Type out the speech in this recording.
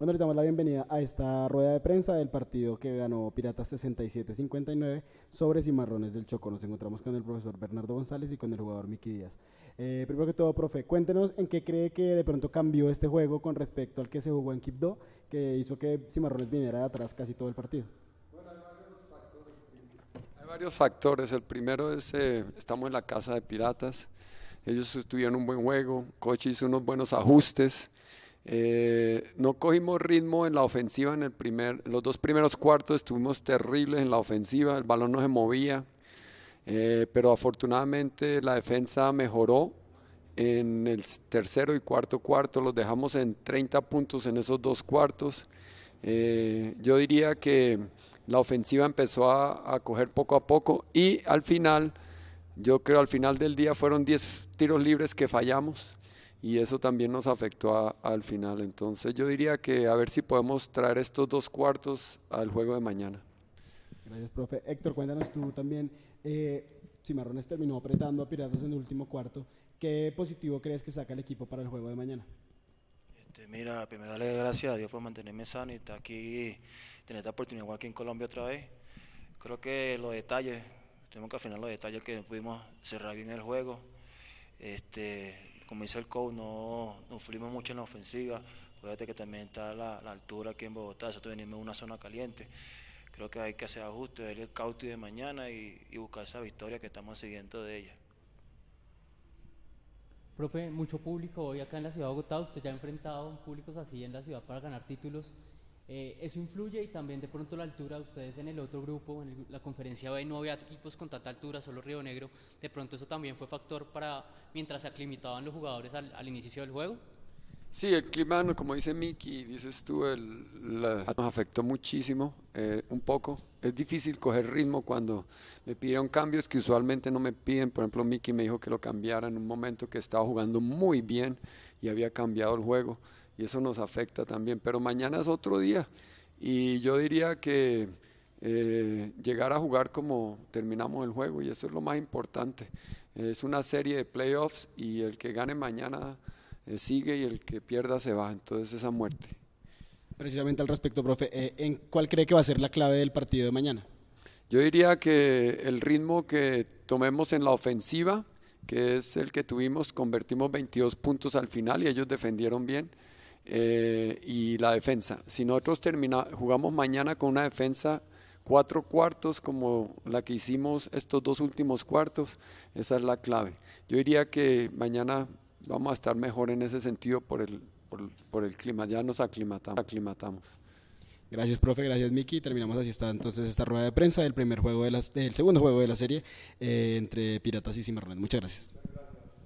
Bueno, les damos la bienvenida a esta rueda de prensa del partido que ganó Piratas 67-59 sobre Cimarrones del Choco. Nos encontramos con el profesor Bernardo González y con el jugador Miki Díaz. Eh, primero que todo, profe, cuéntenos en qué cree que de pronto cambió este juego con respecto al que se jugó en Quibdó, que hizo que Cimarrones viniera de atrás casi todo el partido. Bueno, hay varios factores. El primero es, eh, estamos en la casa de Piratas. Ellos tuvieron un buen juego, Coche hizo unos buenos ajustes eh, no cogimos ritmo en la ofensiva en el primer, los dos primeros cuartos estuvimos terribles en la ofensiva, el balón no se movía, eh, pero afortunadamente la defensa mejoró en el tercero y cuarto cuarto, los dejamos en 30 puntos en esos dos cuartos. Eh, yo diría que la ofensiva empezó a, a, coger poco a poco y al final, yo creo al final del día fueron 10 tiros libres que fallamos y eso también nos afectó al final. Entonces yo diría que a ver si podemos traer estos dos cuartos al juego de mañana. Gracias, profe. Héctor, cuéntanos tú también. Eh, Cimarrones terminó apretando a Piratas en el último cuarto. ¿Qué positivo crees que saca el equipo para el juego de mañana? Este, mira, primero darle gracias a Dios por mantenerme sano y estar aquí, tener esta oportunidad aquí en Colombia otra vez. Creo que los detalles, tenemos que afinar los detalles que pudimos cerrar bien el juego. Este, como dice el coach, no, sufrimos mucho en la ofensiva. Fíjate que también está la, altura aquí en Bogotá, nosotros venimos de una zona caliente. Creo que hay que hacer ajustes, ver el cauti de mañana y, buscar esa victoria que estamos siguiendo de ella. Profe, mucho público hoy acá en la ciudad de Bogotá. Usted ya ha enfrentado públicos así en la ciudad para ganar títulos. Eh, eso influye y también de pronto la altura, ustedes en el otro grupo, en la conferencia B no había equipos con tanta altura, solo Río Negro, de pronto eso también fue factor para mientras se aclimitaban los jugadores al, inicio del juego. Sí, el clima, como dice Miki, dices tú, nos afectó muchísimo, eh, un poco. Es difícil coger ritmo cuando me pidieron cambios que usualmente no me piden. Por ejemplo, Miki me dijo que lo cambiara en un momento que estaba jugando muy bien y había cambiado el juego y eso nos afecta también. Pero mañana es otro día y yo diría que eh, llegar a jugar como terminamos el juego y eso es lo más importante. Es una serie de playoffs y el que gane mañana eh, sigue y el que pierda se va, entonces esa muerte. Precisamente al respecto, profe, eh, ¿en ¿cuál cree que va a ser la clave del partido de mañana? Yo diría que el ritmo que tomemos en la ofensiva, que es el que tuvimos, convertimos 22 puntos al final y ellos defendieron bien. Eh, y la defensa. Si nosotros termina, jugamos mañana con una defensa cuatro cuartos como la que hicimos estos dos últimos cuartos, esa es la clave. Yo diría que mañana vamos a estar mejor en ese sentido por el, por, el clima, ya nos aclimatamos. aclimatamos. Gracias, profe. Gracias, Miki. Terminamos así está entonces esta rueda de prensa del primer juego de las, del segundo juego de la serie eh, entre Piratas y Cimarrones. Muchas gracias.